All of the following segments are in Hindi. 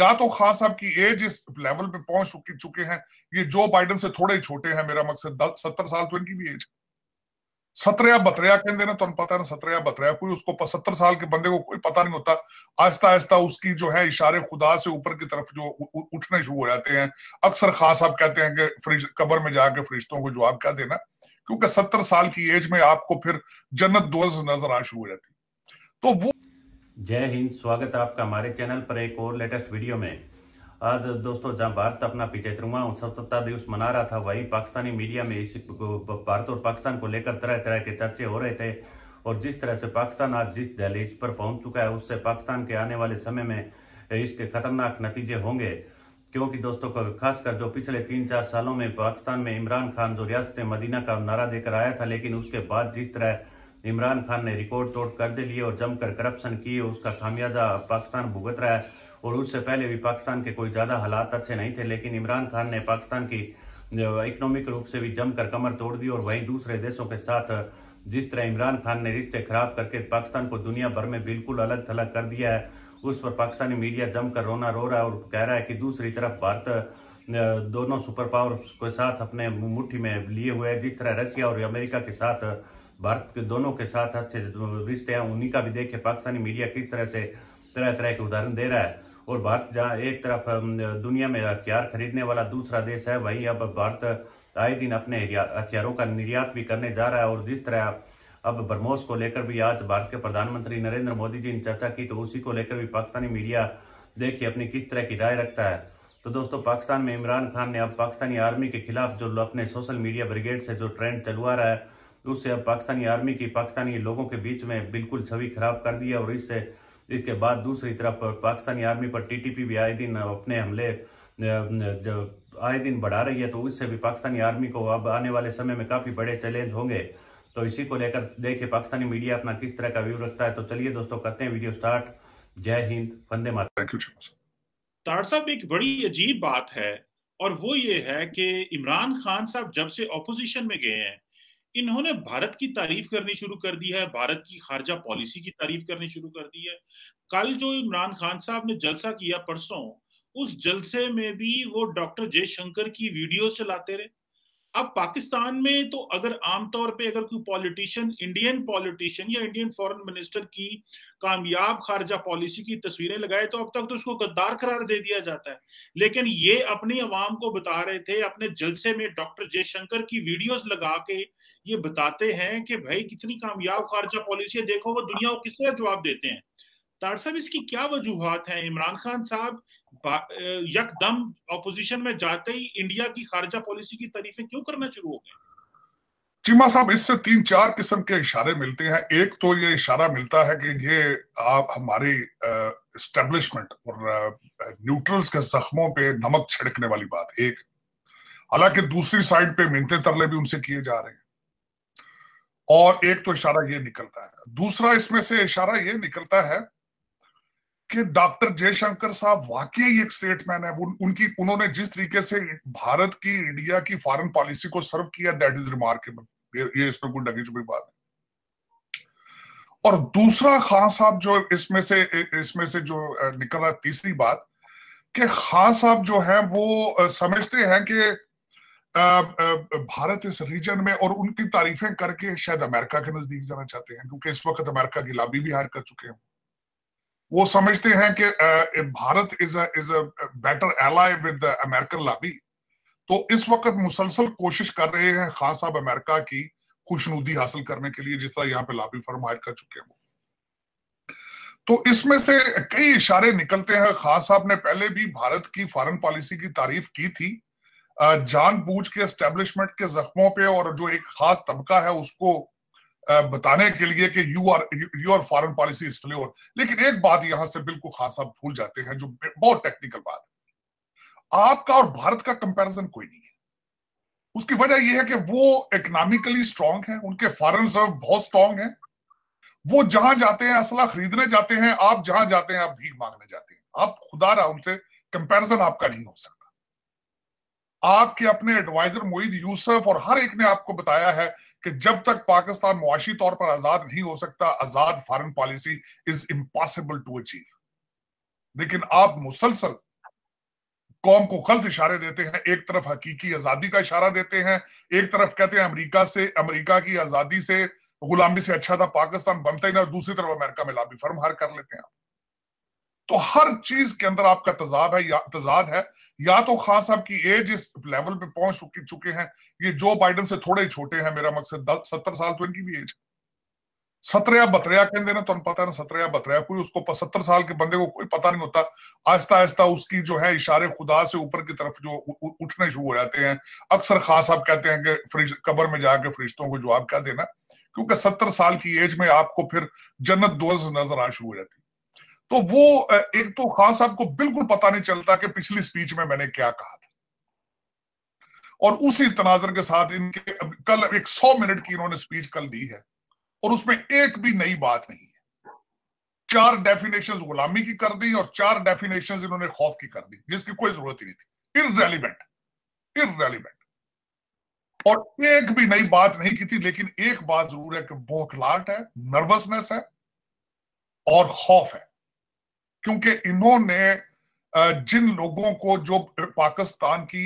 या तो खान साहब की एज इस लेवल पे पहुंच चुके हैं ये जो बाइडन से थोड़े छोटे हैं मेरा मकसद दस सत्तर साल तो इनकी भी एज सत्रया बतरिया कहते देना तो पता है ना सत्रया बतरिया कोई उसको सत्तर साल के बंदे को कोई पता नहीं होता आहिस्ता आहिस्ता उसकी जो है इशारे खुदा से ऊपर की तरफ जो उठने शुरू हो जाते हैं अक्सर खास आप कहते हैं कि फ्रिज कबर में जाके फरिश्तों को जवाब क्या देना क्योंकि सत्तर साल की एज में आपको फिर जन्नत दोज नजर आना शुरू हो जाती तो वो जय हिंद स्वागत है आपका हमारे चैनल पर एक और लेटेस्ट वीडियो में आज दोस्तों जहां भारत अपना पिछहत्तरवा स्वतंत्रता दिवस मना रहा था वही पाकिस्तानी मीडिया में इस भारत और पाकिस्तान को लेकर तरह तरह के चर्चे हो रहे थे और जिस तरह से पाकिस्तान आज जिस दहलीज पर पहुंच चुका है उससे पाकिस्तान के आने वाले समय में इसके खतरनाक नतीजे होंगे क्योंकि दोस्तों खासकर जो पिछले तीन चार सालों में पाकिस्तान में इमरान खान जो रियासत मदीना का नारा देकर आया था लेकिन उसके बाद जिस तरह इमरान खान ने रिकॉर्ड तोड़ कर्जे लिए और जमकर करप्शन किए उसका खामियाजा पाकिस्तान भुगत रहा है और उससे पहले भी पाकिस्तान के कोई ज़्यादा हालात अच्छे नहीं थे लेकिन इमरान खान ने पाकिस्तान की इकोनॉमिक रूप से भी जमकर कमर तोड़ दी और वहीं दूसरे देशों के साथ जिस तरह इमरान खान ने रिश्ते खराब करके पाकिस्तान को दुनिया भर में बिल्कुल अलग थलग कर दिया है उस पर पाकिस्तानी मीडिया जमकर रोना रो रहा है और कह रहा है कि दूसरी तरफ भारत दोनों सुपर पावर के साथ अपने मुट्ठी में लिए हुए है जिस तरह रशिया और अमेरिका के साथ भारत के दोनों के साथ अच्छे रिश्ते हैं उन्हीं का भी देखे पाकिस्तानी मीडिया किस तरह से तरह तरह के उदाहरण दे रहा है और भारत जहाँ एक तरफ दुनिया में हथियार खरीदने वाला दूसरा देश है वही अब भारत आए दिन अपने हथियारों का निर्यात भी करने जा रहा है और जिस तरह अब ब्रह्मोस को लेकर भी आज भारत के प्रधानमंत्री नरेंद्र मोदी जी ने चर्चा की तो उसी को लेकर भी पाकिस्तानी मीडिया देखिए अपनी किस तरह की राय रखता है तो दोस्तों पाकिस्तान में इमरान खान ने अब पाकिस्तानी आर्मी के खिलाफ जो अपने सोशल मीडिया ब्रिगेड से जो ट्रेंड चलवा रहा है उससे अब पाकिस्तानी आर्मी की पाकिस्तानी लोगों के बीच में बिल्कुल छवि खराब कर दिया और इससे इसके बाद दूसरी तरफ पाकिस्तानी आर्मी पर टीटीपी भी आए दिन अपने हमले आए दिन बढ़ा रही है तो उससे भी पाकिस्तानी आर्मी को अब आने वाले समय में काफी बड़े चैलेंज होंगे तो इसी को लेकर देखिए पाकिस्तानी मीडिया अपना किस तरह का व्यू रखता है तो चलिए दोस्तों करते हैं वीडियो स्टार्ट जय हिंद वंदे माता साहब एक बड़ी अजीब बात है और वो ये है कि इमरान खान साहब जब से ऑपोजिशन में गए हैं इन्होंने भारत की तारीफ करनी शुरू कर दी है भारत की खारजा पॉलिसी की तारीफ करनी शुरू कर दी है कल जो इमरान खान साहब ने जलसा किया परसों उस जलसे में भी वो डॉक्टर जयशंकर की वीडियोस चलाते रहे अब पाकिस्तान में तो अगर आमतौर पे अगर कोई पॉलिटिशियन इंडियन पॉलिटिशियन या इंडियन फॉरेन मिनिस्टर की कामयाब खारजा पॉलिसी की तस्वीरें लगाए तो अब तक तो उसको गद्दार करार दे दिया जाता है लेकिन ये अपनी आवाम को बता रहे थे अपने जलसे में डॉक्टर जयशंकर की वीडियोस लगा के ये बताते हैं कि भाई कितनी कामयाब खारजा पॉलिसी है देखो वो दुनिया को किस तरह जवाब देते हैं तार साहब इसकी क्या वजूहत है इमरान खान साहब यकदम अपोजिशन में जाते ही इंडिया की खारजा पॉलिसी की तारीफें क्यों करना शुरू हो गए चीमा साहब इससे तीन चार किस्म के इशारे मिलते हैं एक तो ये इशारा मिलता है कि ये आप हमारी इस्टेब्लिशमेंट और न्यूट्रल्स के जख्मों पे नमक छिड़कने वाली बात एक हालांकि दूसरी साइड पे मिनते तरले भी उनसे किए जा रहे हैं और एक तो इशारा ये निकलता है दूसरा इसमें से इशारा ये निकलता है कि डॉक्टर जयशंकर साहब वाकई एक स्टेटमैन है उन, उनकी उन्होंने जिस तरीके से भारत की इंडिया की फॉरेन पॉलिसी को सर्व किया दैट इज रिमार्केबल ये, इसमें कोई डगी चुकी बात है और दूसरा खान साहब जो इसमें से इसमें से जो निकल रहा तीसरी बात कि खान साहब जो है वो समझते हैं कि भारत इस रीजन में और उनकी तारीफें करके शायद अमेरिका के नजदीक जाना चाहते हैं क्योंकि इस वक्त अमेरिका की लाबी भी हायर कर चुके हैं वो समझते हैं कि Bharat is is a better ally with American lobby तो इस वक्त मुसलसल कोशिश कर रहे हैं खान साहब अमेरिका की खुशनुदी हासिल करने के लिए जिस तरह यहाँ पे लाबी फर्म हायर कर चुके हैं तो इसमें से कई इशारे निकलते हैं खान साहब ने पहले भी भारत की फॉरेन पॉलिसी की तारीफ की थी जानबूझ के एस्टेब्लिशमेंट के जख्मों पे और जो एक खास तबका है उसको बताने के लिए कि you are you are foreign policy is floor लेकिन एक बात यहां से बिल्कुल खास आप भूल जाते हैं जो बहुत टेक्निकल बात है आपका और भारत का कंपैरिजन कोई नहीं है उसकी वजह यह है कि वो इकोनॉमिकली स्ट्रांग है उनके फॉरन रिजर्व बहुत स्ट्रांग है वो जहां जाते हैं असला खरीदने जाते हैं आप जहां जाते हैं आप भीख मांगने जाते हैं आप खुदा रहा उनसे कंपेरिजन आपका नहीं हो सकता आपके अपने एडवाइजर मोईद यूसुफ और हर एक ने आपको बताया है कि जब तक पाकिस्तान मुआशी तौर पर आजाद नहीं हो सकता आजाद foreign policy is impossible to achieve लेकिन आप मुसलसल कौम को गलत इशारे देते हैं एक तरफ हकीकी आजादी का इशारा देते हैं एक तरफ कहते हैं अमरीका से अमरीका की आजादी से गुलामी से अच्छा था पाकिस्तान बनता ही ना दूसरी तरफ अमेरिका में लाबी फर्म हर कर लेते हैं तो हर चीज के अंदर आपका तजाब है या तजाद है या तो खान साहब की एज इस लेवल पे पहुंच चुके हैं ये जो बाइडन से थोड़े ही छोटे हैं मेरा मकसद दस सत्तर साल तो इनकी भी एज सत्रह बतरिया कहते ना तो पता ना सत्रह बतरिया कोई उसको सत्तर साल के बंदे को कोई पता नहीं होता आहिस्ता आहिस्ता उसकी जो है इशारे खुदा से ऊपर की तरफ जो उठने शुरू हो जाते हैं अक्सर खास आप कहते हैं कि फ्रिज कबर में जाके फरिश्तों को जवाब क्या देना क्योंकि सत्तर साल की एज में आपको फिर जन्नत दोज नजर आना शुरू हो जाती है तो वो एक तो खान साहब को बिल्कुल पता नहीं चलता कि पिछली स्पीच में मैंने क्या कहा था और उसी तनाजर के साथ इनके कल एक सौ मिनट की इन्होंने स्पीच कल दी है और उसमें एक भी नई बात नहीं है चार डेफिनेशन गुलामी की कर दी और चार डेफिनेशन इन्होंने खौफ की कर दी जिसकी कोई जरूरत ही नहीं थी इनरेलीवेंट इनरेलीवेंट और एक भी नई बात नहीं की थी लेकिन एक बात जरूर है कि बोखलाट है नर्वसनेस है और खौफ है क्योंकि इन्होंने जिन लोगों को जो पाकिस्तान की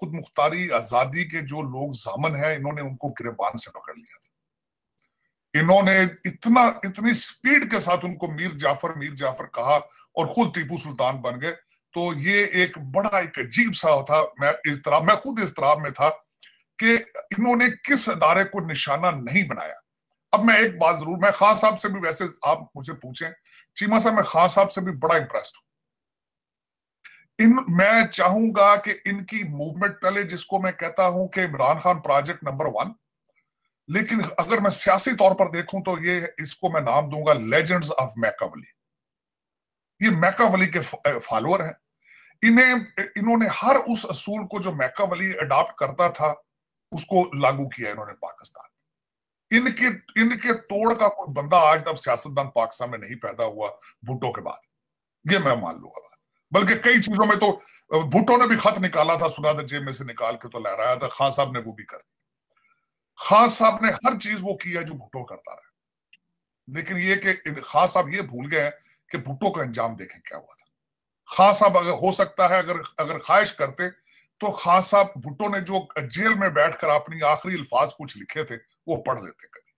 खुद मुख्तारी आजादी के जो लोग जामन है इन्होंने उनको गिरबान से पकड़ लिया था इन्होंने इतना इतनी स्पीड के साथ उनको मीर जाफर मीर जाफर कहा और खुद टीपू सुल्तान बन गए तो ये एक बड़ा एक अजीब सा था मैं इस तरह मैं खुद इस तरह में था कि इन्होंने किस अदारे को निशाना नहीं बनाया अब मैं एक बात जरूर मैं खास साहब से भी वैसे आप मुझे पूछें चीमा साहब मैं खान साहब से भी बड़ा इंप्रेस्ड हूं इन मैं चाहूंगा कि इनकी मूवमेंट पहले जिसको मैं कहता हूं कि Imran Khan project number one लेकिन अगर मैं सियासी तौर पर देखूं तो ये इसको मैं नाम दूंगा लेजेंड्स ऑफ मैकावली ये मैकावली के फॉलोअर हैं इन्हें इन्होंने हर उस असूल को जो मैकावली अडॉप्ट करता था उसको लागू किया इन्होंने पाकिस्तान इनके इनके तोड़ का कोई बंदा आज तक सियासतदान पाकिस्तान में नहीं पैदा हुआ भुट्टो के बाद ये मैं मान लूंगा बल्कि कई चीजों में तो भुट्टो ने भी खत निकाला था सुनादर जेब में से निकाल के तो लहराया था खान साहब ने वो भी कर दिया खान साहब ने हर चीज वो किया जो भुट्टो करता रहा लेकिन ये कि खान साहब ये भूल गए कि भुट्टो का अंजाम देखें क्या हुआ था खान साहब अगर हो सकता है अगर अगर ख्वाहिश करते तो खान साहब भुट्टो ने जो जेल में बैठकर अपनी आखिरी अल्फाज कुछ लिखे थे वो पढ़ देते कभी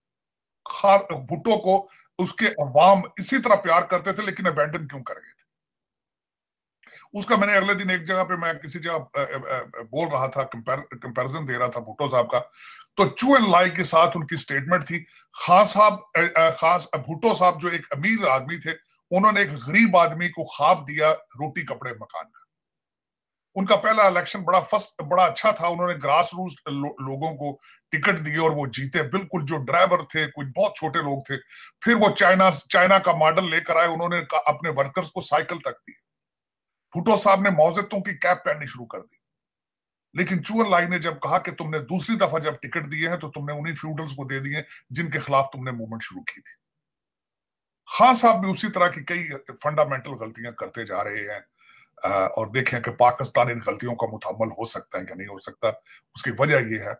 खास भुट्टो को उसके अवाम इसी तरह प्यार करते थे लेकिन अबेंडन क्यों कर गए थे उसका मैंने अगले दिन एक जगह पे मैं किसी जगह बोल रहा था कंपैरिजन दे रहा था भुट्टो साहब का तो चू एंड लाई के साथ उनकी स्टेटमेंट थी खास साहब खास भुट्टो साहब जो एक अमीर आदमी थे उन्होंने एक गरीब आदमी को ख्वाब दिया रोटी कपड़े मकान का उनका पहला इलेक्शन बड़ा फर्स्ट बड़ा अच्छा था उन्होंने ग्रास रूट लो, लोगों को टिकट दिए और वो जीते बिल्कुल जो ड्राइवर थे कुछ बहुत छोटे लोग थे फिर वो चाइना चाइना का मॉडल लेकर आए उन्होंने अपने वर्कर्स को साइकिल तक दिए भुटो साहब ने मौजतों की कैप पहननी शुरू कर दी लेकिन चूअर लाई ने जब कहा कि तुमने दूसरी दफा जब टिकट दिए हैं तो तुमने उन्हीं फ्यूडल्स को दे दिए जिनके खिलाफ तुमने मूवमेंट शुरू की थी खान साहब भी उसी तरह की कई फंडामेंटल गलतियां करते जा रहे हैं और देखें कि पाकिस्तान इन गलतियों का मुतमल हो सकता है या नहीं हो सकता उसकी वजह यह है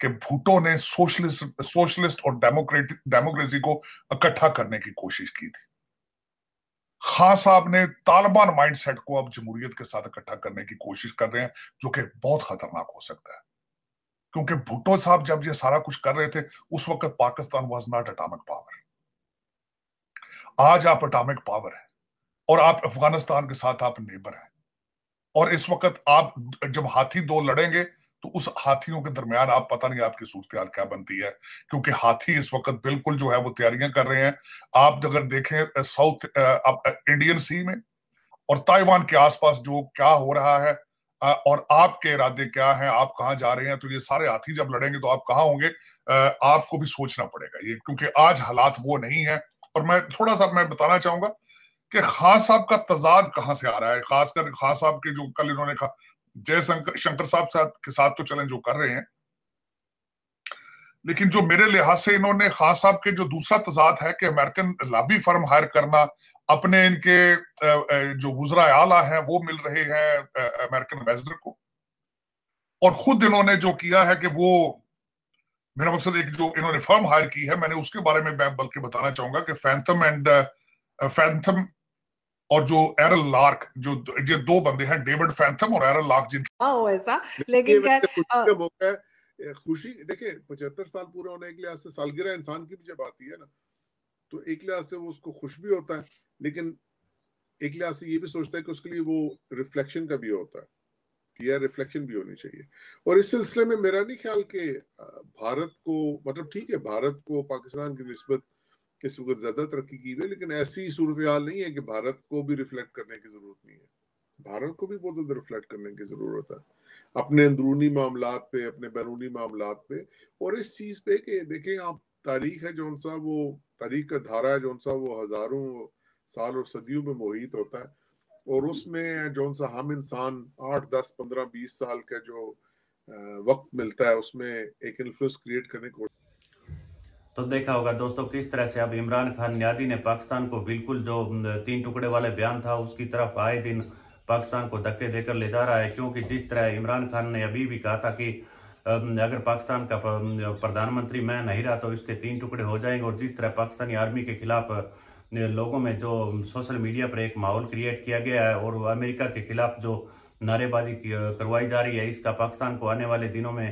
कि भूटो ने सोशलिस्ट सोशलिस्ट और डेमोक्रेटिक डेमोक्रेसी को इकट्ठा करने की कोशिश की थी खान साहब ने तालिबान माइंडसेट को अब जमहूरियत के साथ इकट्ठा करने की कोशिश कर रहे हैं जो कि बहुत खतरनाक हो सकता है क्योंकि भुट्टो साहब जब ये सारा कुछ कर रहे थे उस वक्त Pakistan was not atomic power आज आप अटामिक पावर है और आप अफगानिस्तान के साथ आप नेबर हैं और इस वक्त आप जब हाथी दो लड़ेंगे तो उस हाथियों के दरमियान आप पता नहीं आपकी सूरत क्या बनती है क्योंकि हाथी इस वक्त बिल्कुल जो है वो तैयारियां कर रहे हैं आप अगर देखें साउथ आप इंडियन सी में और ताइवान के आसपास जो क्या हो रहा है और आपके इरादे क्या हैं आप कहाँ जा रहे हैं तो ये सारे हाथी जब लड़ेंगे तो आप कहाँ होंगे आपको भी सोचना पड़ेगा ये क्योंकि आज हालात वो नहीं है और मैं थोड़ा सा मैं बताना चाहूंगा कि खास साहब का तजाद कहां से आ रहा है खासकर खास साहब के जो कल इन्होंने कहा जय शंकर शंकर साहब के साथ तो चलें जो कर रहे हैं लेकिन जो मेरे लिहाज से इन्होंने खास साहब के जो दूसरा तजाद है कि अमेरिकन लाबी फर्म हायर करना अपने इनके जो गुजरा आला है वो मिल रहे हैं अमेरिकन एम्बेसडर को और खुद इन्होंने जो किया है कि वो मेरा मकसद एक जो इन्होंने फर्म हायर की है मैंने उसके बारे में बल्कि बताना चाहूंगा कि फैंथम एंड फैंथम और जो एरल लार्क जो ये दो बंदे हैं डेविड फैंथम और एरल लार्क जिन ऐसा लेकिन खैर खुशी देखिए पचहत्तर साल पूरे होने के लिहाज से सालगिरह इंसान की भी जब आती है ना तो एक लिहाज से वो उसको खुश भी होता है लेकिन एक लिहाज से ये भी सोचता है कि उसके लिए वो रिफ्लेक्शन का भी होता है कि यार रिफ्लेक्शन भी होनी चाहिए और इस सिलसिले में मेरा नहीं ख्याल कि भारत को मतलब ठीक है भारत को पाकिस्तान की नस्बत कि वक्त ज़्यादा तरक्की की है लेकिन ऐसी सूरत हाल नहीं है कि भारत को भी रिफ्लेक्ट करने की ज़रूरत नहीं है भारत को भी बहुत ज़्यादा रिफ्लेक्ट करने की ज़रूरत है अपने अंदरूनी मामला पे अपने बैरूनी मामला पे और इस चीज़ पे कि देखें आप तारीख है जो सा वो तारीख का धारा है जो सा वो हज़ारों साल और सदियों में मोहित होता है और उसमें जो सा हम इंसान आठ दस पंद्रह बीस साल का जो वक्त मिलता है उसमें एक इन्फ्लुएंस क्रिएट करने की कोशिश तो देखा होगा दोस्तों किस तरह से अब इमरान खान न्याजी ने पाकिस्तान को बिल्कुल जो तीन टुकड़े वाले बयान था उसकी तरफ आए दिन पाकिस्तान को धक्के देकर ले जा रहा है क्योंकि जिस तरह इमरान खान ने अभी भी कहा था कि अगर पाकिस्तान का प्रधानमंत्री मैं नहीं रहा तो इसके तीन टुकड़े हो जाएंगे और जिस तरह पाकिस्तानी आर्मी के खिलाफ लोगों में जो सोशल मीडिया पर एक माहौल क्रिएट किया गया है और अमेरिका के खिलाफ जो नारेबाजी करवाई जा रही है इसका पाकिस्तान को आने वाले दिनों में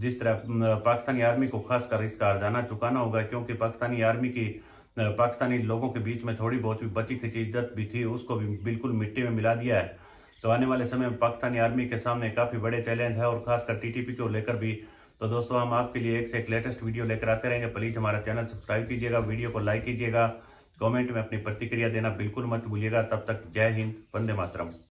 जिस तरह पाकिस्तानी आर्मी को खासकर इसका अर्जाना चुकाना होगा क्योंकि पाकिस्तानी आर्मी की पाकिस्तानी लोगों के बीच में थोड़ी बहुत भी बची खिंची इज्जत भी थी उसको भी बिल्कुल मिट्टी में मिला दिया है तो आने वाले समय में पाकिस्तानी आर्मी के सामने काफी बड़े चैलेंज है और खासकर टीटीपी को लेकर भी तो दोस्तों हम आपके लिए एक से एक लेटेस्ट वीडियो लेकर आते रहेंगे प्लीज हमारा चैनल सब्सक्राइब कीजिएगा वीडियो को लाइक कीजिएगा कमेंट में अपनी प्रतिक्रिया देना बिल्कुल मत भूलिएगा तब तक जय हिंद वंदे मातरम